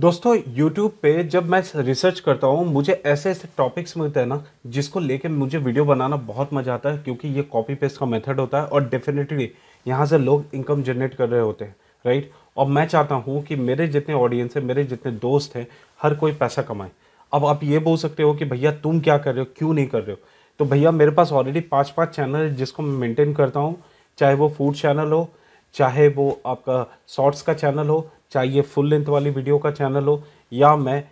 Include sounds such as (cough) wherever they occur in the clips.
दोस्तों यूट्यूब पे जब मैं रिसर्च करता हूँ मुझे ऐसे ऐसे टॉपिक्स मिलते हैं ना जिसको लेके मुझे वीडियो बनाना बहुत मज़ा आता है क्योंकि ये कॉपी पेस्ट का मेथड होता है और डेफिनेटली यहाँ से लोग इनकम जनरेट कर रहे होते हैं राइट और मैं चाहता हूँ कि मेरे जितने ऑडियंस हैं मेरे जितने दोस्त हैं हर कोई पैसा कमाए अब आप ये बोल सकते हो कि भैया तुम क्या कर रहे हो क्यों नहीं कर रहे हो तो भैया मेरे पास ऑलरेडी पाँच पाँच चैनल है जिसको मैं मेनटेन करता हूँ चाहे वो फूड चैनल हो चाहे वो आपका शॉर्ट्स का चैनल हो चाहे ये फुल लेंथ वाली वीडियो का चैनल हो या मैं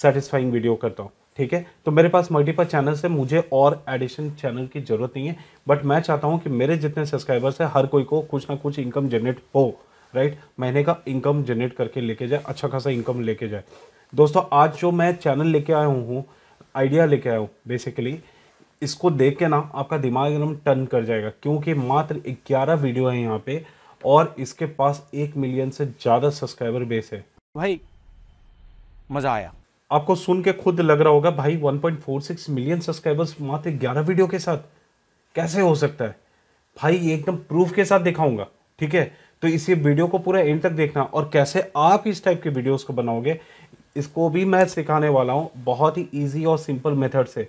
सेटिस्फाइंग वीडियो करता हूँ ठीक है तो मेरे पास मल्टीपल चैनल्स है मुझे और एडिशन चैनल की ज़रूरत नहीं है बट मैं चाहता हूँ कि मेरे जितने सब्सक्राइबर्स हैं हर कोई को कुछ ना कुछ इनकम जनरेट हो राइट महीने का इनकम जनरेट करके लेके जाए अच्छा खासा इनकम लेके जाए दोस्तों आज जो मैं चैनल लेके आया हूँ आइडिया लेके आया हूँ बेसिकली इसको देख के ना आपका दिमाग एकदम टर्न कर जाएगा क्योंकि मात्र ग्यारह वीडियो है यहाँ पे और इसके पास एक मिलियन से ज़्यादा सब्सक्राइबर बेस है भाई मज़ा आया आपको सुन के खुद लग रहा होगा भाई 1.46 मिलियन सब्सक्राइबर्स मात्र 11 वीडियो के साथ कैसे हो सकता है भाई एकदम प्रूफ के साथ दिखाऊंगा ठीक है तो इसी वीडियो को पूरा एंड तक देखना और कैसे आप इस टाइप के वीडियोस को बनाओगे इसको भी मैं सिखाने वाला हूँ बहुत ही ईजी और सिंपल मेथड से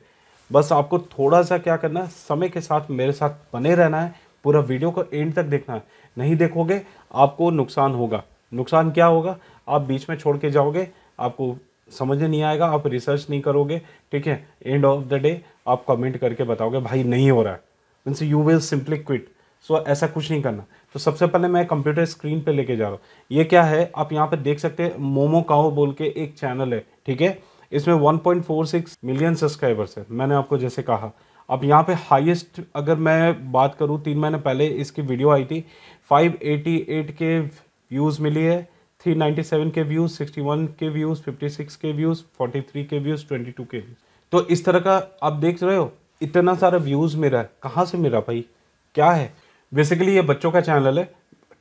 बस आपको थोड़ा सा क्या करना है समय के साथ मेरे साथ बने रहना है पूरा वीडियो को एंड तक देखना है नहीं देखोगे आपको नुकसान होगा नुकसान क्या होगा आप बीच में छोड़ के जाओगे आपको समझ नहीं आएगा आप रिसर्च नहीं करोगे ठीक है एंड ऑफ द डे आप कमेंट करके बताओगे भाई नहीं हो रहा है means you will simply quit so ऐसा कुछ नहीं करना तो सबसे पहले मैं कंप्यूटर स्क्रीन पे लेके जा रहा हूँ ये क्या है आप यहाँ पर देख सकते हैं मोमो काओ बोल के एक चैनल है ठीक है इसमें 1.46 मिलियन सब्सक्राइबर्स है मैंने आपको जैसे कहा अब यहाँ पे हाईएस्ट अगर मैं बात करूँ तीन महीने पहले इसकी वीडियो आई थी 588 के व्यूज़ मिली है 397 के व्यूज़ 61 के व्यूज़ 56 के व्यूज़ 43 के व्यूज़ 22 के व्यूज़ तो इस तरह का आप देख रहे हो इतना सारा व्यूज़ मेरा है कहाँ से मेरा भाई क्या है बेसिकली ये बच्चों का चैनल है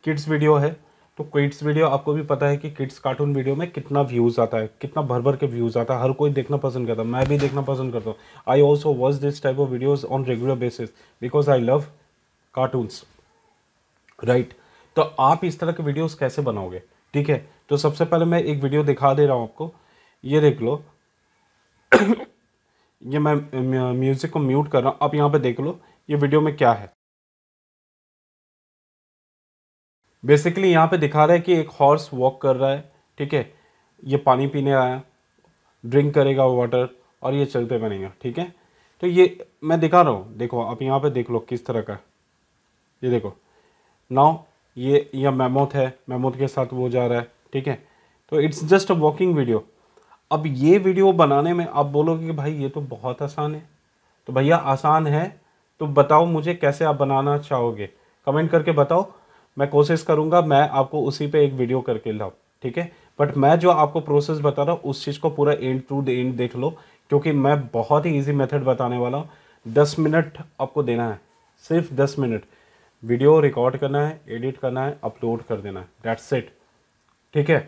किड्स वीडियो है तो किड्स वीडियो आपको भी पता है कि किड्स कार्टून वीडियो में कितना व्यूज़ आता है कितना भर भर के व्यूज़ आता है हर कोई देखना पसंद करता है मैं भी देखना पसंद करता हूँ I also watch this type of videos on regular basis because I love cartoons right तो आप इस तरह के वीडियोज़ कैसे बनाओगे ठीक है तो सबसे पहले मैं एक वीडियो दिखा दे रहा हूँ आपको ये देख लो (coughs) ये मैं म्यूज़िक को म्यूट कर रहा हूँ आप यहाँ पर देख लो ये वीडियो में क्या है बेसिकली यहाँ पे दिखा रहा है कि एक हॉर्स वॉक कर रहा है ठीक है ये पानी पीने आया ड्रिंक करेगा वाटर और ये चलते बनेगा ठीक है तो ये मैं दिखा रहा हूँ देखो आप यहाँ पे देख लो किस तरह का ये देखो नाउ ये यह मैमोथ है मैमोथ के साथ वो जा रहा है ठीक है तो it's just a walking video अब ये वीडियो बनाने में आप बोलोगे कि भाई ये तो बहुत आसान है तो भैया आसान है तो बताओ मुझे कैसे आप बनाना चाहोगे कमेंट करके बताओ मैं कोशिश करूंगा मैं आपको उसी पे एक वीडियो करके लाऊं ठीक है बट मैं जो आपको प्रोसेस बता रहा हूँ उस चीज़ को पूरा एंड टू द एंड देख लो क्योंकि मैं बहुत ही ईजी मेथड बताने वाला हूँ दस मिनट आपको देना है सिर्फ दस मिनट वीडियो रिकॉर्ड करना है एडिट करना है अपलोड कर देना है डैट्स इट ठीक है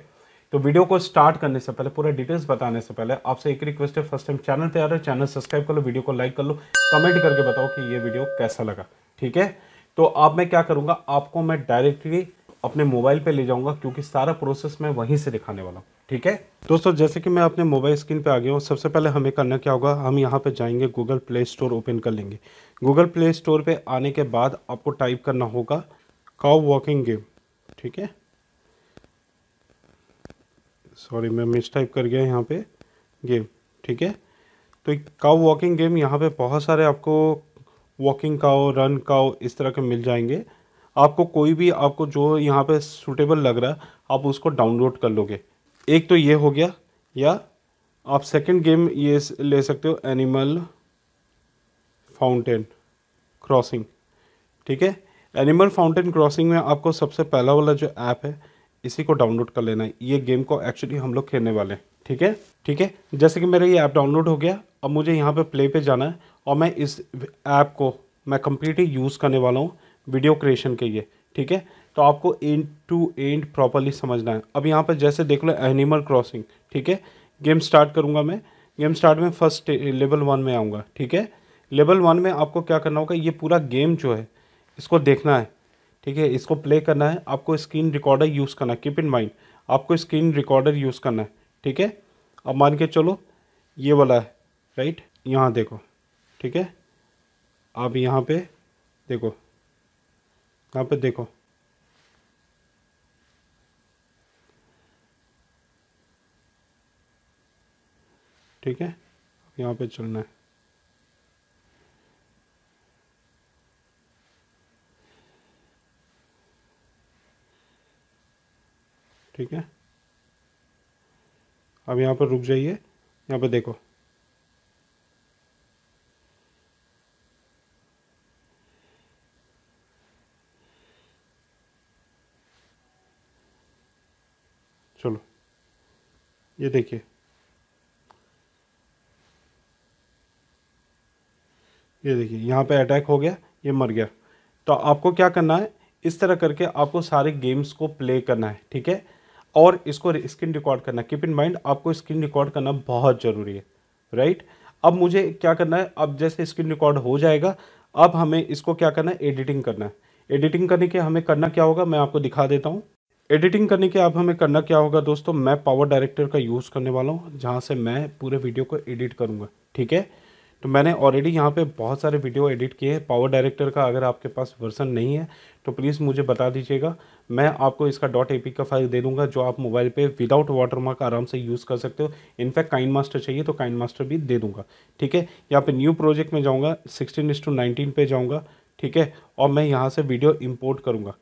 तो वीडियो को स्टार्ट करने से पहले पूरा डिटेल्स बताने से पहले आपसे एक रिक्वेस्ट है फर्स्ट टाइम चैनल तैयार आ हो चैनल सब्सक्राइब कर लो वीडियो को लाइक कर लो कमेंट करके बताओ कि ये वीडियो कैसा लगा ठीक है तो अब मैं क्या करूँगा आपको मैं डायरेक्टली अपने मोबाइल पे ले जाऊँगा क्योंकि सारा प्रोसेस मैं वहीं से दिखाने वाला हूँ ठीक है दोस्तों जैसे कि मैं अपने मोबाइल स्क्रीन पे आ गया हूँ सबसे पहले हमें करना क्या होगा हम यहाँ पे जाएंगे गूगल प्ले स्टोर ओपन कर लेंगे गूगल प्ले स्टोर पे आने के बाद आपको टाइप करना होगा काउ वॉकिंग गेम ठीक है सॉरी मैं मिस टाइप कर गया यहाँ पे गेम ठीक है तो काउ वॉकिंग गेम यहाँ पे बहुत सारे आपको वॉकिंग का हो रन का हो इस तरह के मिल जाएंगे आपको कोई भी आपको जो यहाँ पे सूटेबल लग रहा है आप उसको डाउनलोड कर लोगे एक तो ये हो गया या आप सेकंड गेम ये ले सकते हो एनिमल फाउंटेन क्रॉसिंग ठीक है एनिमल फाउंटेन क्रॉसिंग में आपको सबसे पहला वाला जो ऐप है इसी को डाउनलोड कर लेना है ये गेम को एक्चुअली हम लोग खेलने वाले हैं ठीक है ठीक है जैसे कि मेरा ये ऐप डाउनलोड हो गया अब मुझे यहाँ पे प्ले पे जाना है और मैं इस ऐप को मैं कम्प्लीटली यूज़ करने वाला हूँ वीडियो क्रिएशन के लिए ठीक है तो आपको एंड टू एंड प्रॉपरली समझना है अब यहाँ पर जैसे देख लो एनिमल क्रॉसिंग ठीक है गेम स्टार्ट करूँगा मैं गेम स्टार्ट में फर्स्ट लेवल वन में आऊँगा ठीक है लेवल वन में आपको क्या करना होगा ये पूरा गेम जो है इसको देखना है ठीक है इसको प्ले करना है आपको स्क्रीन रिकॉर्डर यूज़ करना है कीप इन माइंड आपको स्क्रीन रिकॉर्डर यूज़ करना है ठीक है अब मान के चलो ये वाला है राइट यहाँ देखो ठीक है आप यहाँ पे देखो यहाँ पे देखो ठीक है यहाँ पे चलना है ठीक है अब यहाँ पर रुक जाइए यहाँ पर देखो चलो ये देखिए ये देखिए यहाँ पे अटैक हो गया ये मर गया तो आपको क्या करना है इस तरह करके आपको सारे गेम्स को प्ले करना है ठीक है और इसको स्क्रीन रिकॉर्ड करना कीप इन माइंड आपको स्क्रीन रिकॉर्ड करना बहुत ज़रूरी है राइट अब मुझे क्या करना है अब जैसे स्क्रीन रिकॉर्ड हो जाएगा अब हमें इसको क्या करना है एडिटिंग करना है एडिटिंग करने के हमें करना क्या होगा मैं आपको दिखा देता हूँ एडिटिंग करने के अब हमें करना क्या होगा दोस्तों मैं पावर डायरेक्टर का यूज़ करने वाला हूँ जहाँ से मैं पूरे वीडियो को एडिट करूँगा ठीक है तो मैंने ऑलरेडी यहाँ पे बहुत सारे वीडियो एडिट किए हैं पावर डायरेक्टर का अगर आपके पास वर्सन नहीं है तो प्लीज़ मुझे बता दीजिएगा मैं आपको इसका डॉट ए का फाइल दे दूँगा जो आप मोबाइल पे विदाउट मार्क आराम से यूज़ कर सकते हो इनफैक्ट काइन मास्टर चाहिए तो काइन मास्टर भी दे दूँगा ठीक है यहाँ पर न्यू प्रोजेक्ट में जाऊँगा सिक्सटीन इस टू नाइनटीन पे जाऊँगा ठीक है और मैं यहाँ से वीडियो इम्पोर्ट करूँगा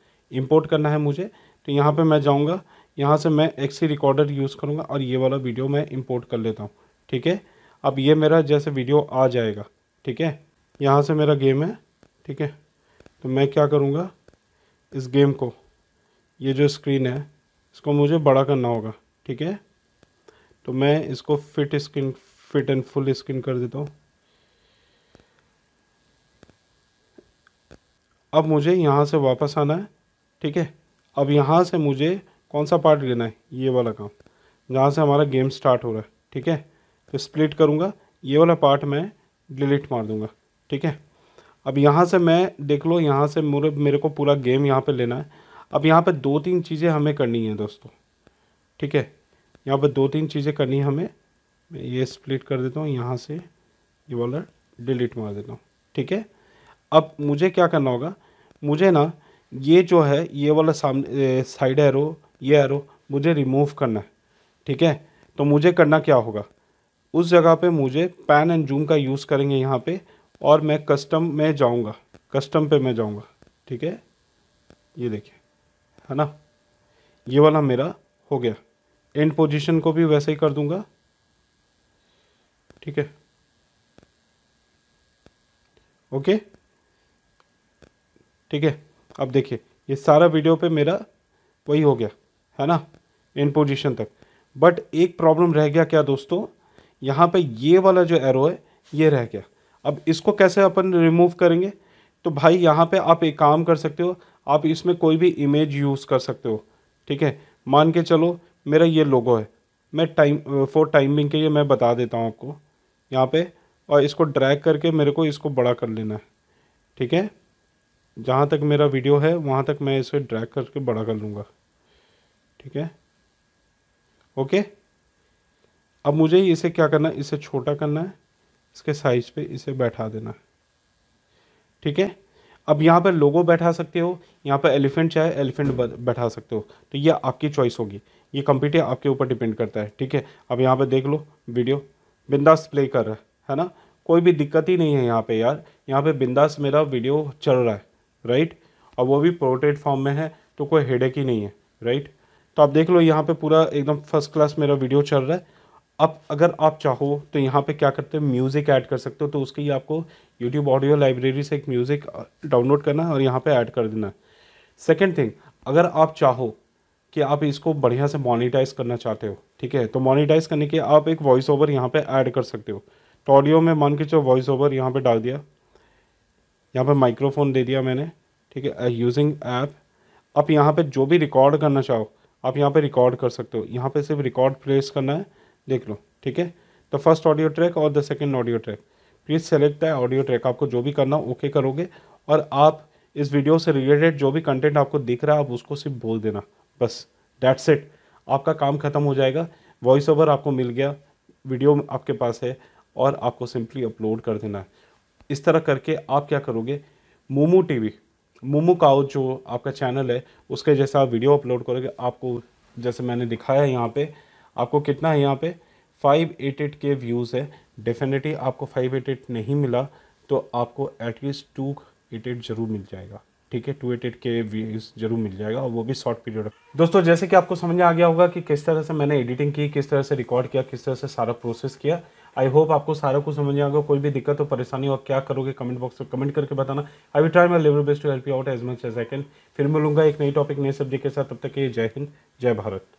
इम्पोर्ट करना है मुझे तो यहाँ पर मैं जाऊँगा यहाँ से मैं एक्सी रिकॉर्डर यूज़ करूँगा और ये वाला वीडियो मैं इम्पोर्ट कर लेता हूँ ठीक है अब ये मेरा जैसे वीडियो आ जाएगा ठीक है यहाँ से मेरा गेम है ठीक है तो मैं क्या करूँगा इस गेम को ये जो स्क्रीन है इसको मुझे बड़ा करना होगा ठीक है तो मैं इसको fit screen fit and full screen कर देता हूँ अब मुझे यहाँ से वापस आना है ठीक है अब यहाँ से मुझे कौन सा पार्ट लेना है ये वाला काम जहाँ से हमारा गेम स्टार्ट हो रहा है ठीक है तो स्प्लिट करूँगा ये वाला पार्ट मैं डिलीट मार दूँगा ठीक है अब यहाँ से मैं देख लो यहाँ से मेरे मेरे को पूरा गेम यहाँ पे लेना है अब यहाँ पे दो तीन चीज़ें हमें करनी है दोस्तों ठीक है यहाँ पे दो तीन चीज़ें करनी है हमें मैं ये स्प्लिट कर देता हूँ यहाँ से ये वाला डिलीट मार देता हूँ ठीक है अब मुझे क्या करना होगा मुझे ना ये जो है ये वाला सामने साइड एरो ये एरो मुझे रिमूव करना है ठीक है तो मुझे करना क्या होगा उस जगह पे मुझे पैन एंड जूम का यूज़ करेंगे यहाँ पे और मैं कस्टम में जाऊँगा कस्टम पे मैं जाऊँगा ठीक है ये देखिए है ना ये वाला मेरा हो गया एंड पोजीशन को भी वैसे ही कर दूँगा ठीक है ओके ठीक है अब देखिए ये सारा वीडियो पे मेरा वही हो गया है ना इन पोजीशन तक बट एक प्रॉब्लम रह गया क्या दोस्तों यहाँ पे ये वाला जो एरो है ये रह गया अब इसको कैसे अपन रिमूव करेंगे तो भाई यहाँ पे आप एक काम कर सकते हो आप इसमें कोई भी इमेज यूज़ कर सकते हो ठीक है मान के चलो मेरा ये लोगो है मैं टाइम फॉर टाइमिंग के लिए मैं बता देता हूँ आपको यहाँ पे और इसको ड्रैग करके मेरे को इसको बड़ा कर लेना है ठीक है जहाँ तक मेरा वीडियो है वहाँ तक मैं इसे ड्रैग करके बड़ा कर लूँगा ठीक है ओके अब मुझे इसे क्या करना है इसे छोटा करना है इसके साइज़ पे इसे बैठा देना है ठीक है अब यहाँ पर लोगो बैठा सकते हो यहाँ पर एलिफेंट चाहे एलिफेंट बैठा सकते हो तो ये आपकी चॉइस होगी ये कंप्यूटर आपके ऊपर डिपेंड करता है ठीक है अब यहाँ पर देख लो वीडियो बिंदास प्ले कर रहा है है ना कोई भी दिक्कत ही नहीं है यहाँ पे यार यहाँ पे बिंदास मेरा वीडियो चल रहा है राइट और वो भी प्रोटेड फॉर्म में है तो कोई हेडेक ही नहीं है राइट तो आप देख लो यहाँ पे पूरा एकदम फर्स्ट क्लास मेरा वीडियो चल रहा है अब अगर आप चाहो तो यहाँ पे क्या करते हो म्यूज़िक ऐड कर सकते हो तो उसके लिए आपको यूट्यूब ऑडियो लाइब्रेरी से एक म्यूज़िक डाउनलोड करना और यहाँ पे ऐड कर देना सेकेंड थिंग अगर आप चाहो कि आप इसको बढ़िया से मोनिटाइज करना चाहते हो ठीक है तो मोनिटाइज करने के आप एक वॉइस ओवर यहाँ पर ऐड कर सकते हो तो ऑडियो में मान के चलो वॉइस ओवर यहाँ पर डाल दिया यहाँ पर माइक्रोफोन दे दिया मैंने ठीक है यूजिंग ऐप आप यहाँ पर जो भी रिकॉर्ड करना चाहो आप यहाँ पर रिकॉर्ड कर सकते हो यहाँ पर सिर्फ रिकॉर्ड प्लेस करना है देख लो ठीक है द फर्स्ट ऑडियो ट्रैक और the second audio track please select है ऑडियो ट्रैक आपको जो भी करना ओके ओके करोगे और आप इस वीडियो से रिलेटेड जो भी कंटेंट आपको दिख रहा है आप उसको सिर्फ बोल देना बस डैट्स इट आपका काम खत्म हो जाएगा वॉइस ओवर आपको मिल गया वीडियो आपके पास है और आपको सिंपली अपलोड कर देना है इस तरह करके आप क्या करोगे मोमो टीवी मोमो काउ जो आपका चैनल है उसके जैसा आप वीडियो अपलोड करोगे आपको जैसे मैंने दिखाया यहाँ पर आपको कितना है यहाँ पे 588 के व्यूज़ है डेफिनेटली आपको 588 नहीं मिला तो आपको एटलीस्ट टू एट ज़रूर मिल जाएगा ठीक है टू एट के व्यूज़ जरूर मिल जाएगा और वो भी शॉर्ट पीरियड दोस्तों जैसे कि आपको समझ में आ गया होगा कि किस तरह से मैंने एडिटिंग की किस तरह से रिकॉर्ड किया किस तरह से सारा प्रोसेस किया आई होप आपको सारा कुछ समझ में कोई भी दिक्कत हो परेशानी हो क्या करोगे कमेंट बॉक्स में कमेंट करके बताना I we try my level best to help you out as much as I can फिर मिलूंगा एक नई टॉपिक नए सब्जेक्ट के साथ तब तक के जय हिंद जय भारत